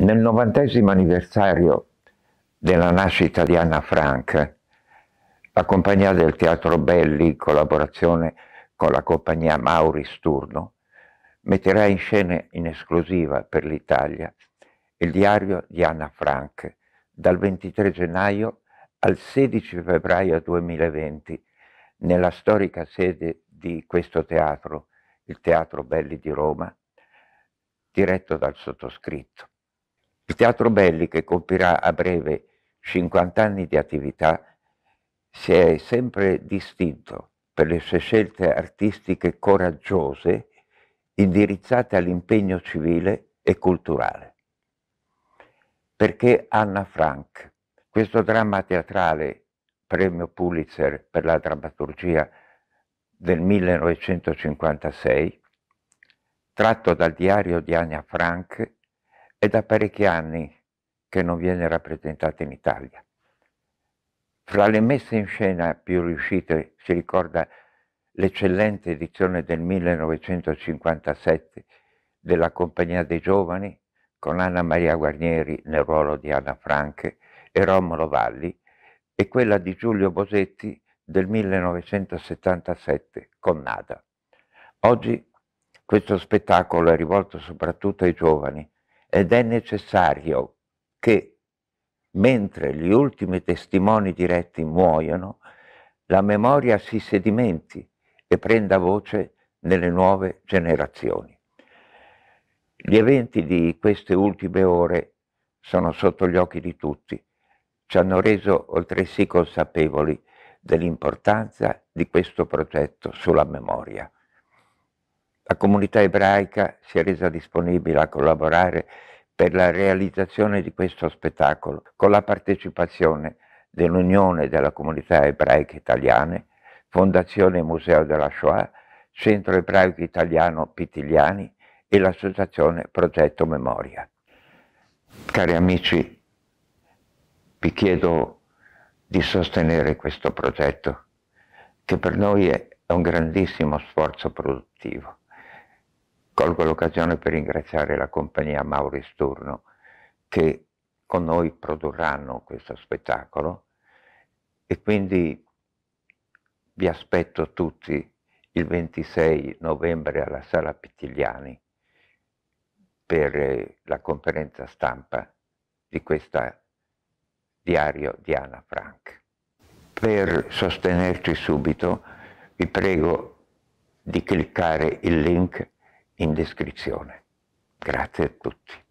Nel novantesimo anniversario della nascita di Anna Frank, la compagnia del Teatro Belli, in collaborazione con la compagnia Mauri Sturno, metterà in scena in esclusiva per l'Italia il diario di Anna Frank dal 23 gennaio al 16 febbraio 2020 nella storica sede di questo teatro, il Teatro Belli di Roma, diretto dal sottoscritto. Il Teatro Belli, che compirà a breve 50 anni di attività, si è sempre distinto per le sue scelte artistiche coraggiose indirizzate all'impegno civile e culturale. Perché Anna Frank, questo dramma teatrale, premio Pulitzer per la drammaturgia del 1956, tratto dal diario di Anna Frank, è da parecchi anni che non viene rappresentata in Italia. Fra le messe in scena più riuscite si ricorda l'eccellente edizione del 1957 della Compagnia dei Giovani con Anna Maria Guarnieri nel ruolo di Anna Franche e Romolo Valli e quella di Giulio Bosetti del 1977 con Nada. Oggi questo spettacolo è rivolto soprattutto ai giovani ed è necessario che mentre gli ultimi testimoni diretti muoiono, la memoria si sedimenti e prenda voce nelle nuove generazioni. Gli eventi di queste ultime ore sono sotto gli occhi di tutti, ci hanno reso oltresì consapevoli dell'importanza di questo progetto sulla memoria. La comunità ebraica si è resa disponibile a collaborare per la realizzazione di questo spettacolo con la partecipazione dell'Unione della Comunità Ebraica Italiane, Fondazione Museo della Shoah, Centro Ebraico Italiano Pitigliani e l'Associazione Progetto Memoria. Cari amici, vi chiedo di sostenere questo progetto, che per noi è un grandissimo sforzo produttivo. Colgo l'occasione per ringraziare la compagnia Mauri Sturno che con noi produrranno questo spettacolo e quindi vi aspetto tutti il 26 novembre alla Sala Pittigliani per eh, la conferenza stampa di questo diario di Anna Frank. Per sostenerci subito vi prego di cliccare il link in descrizione. Grazie a tutti.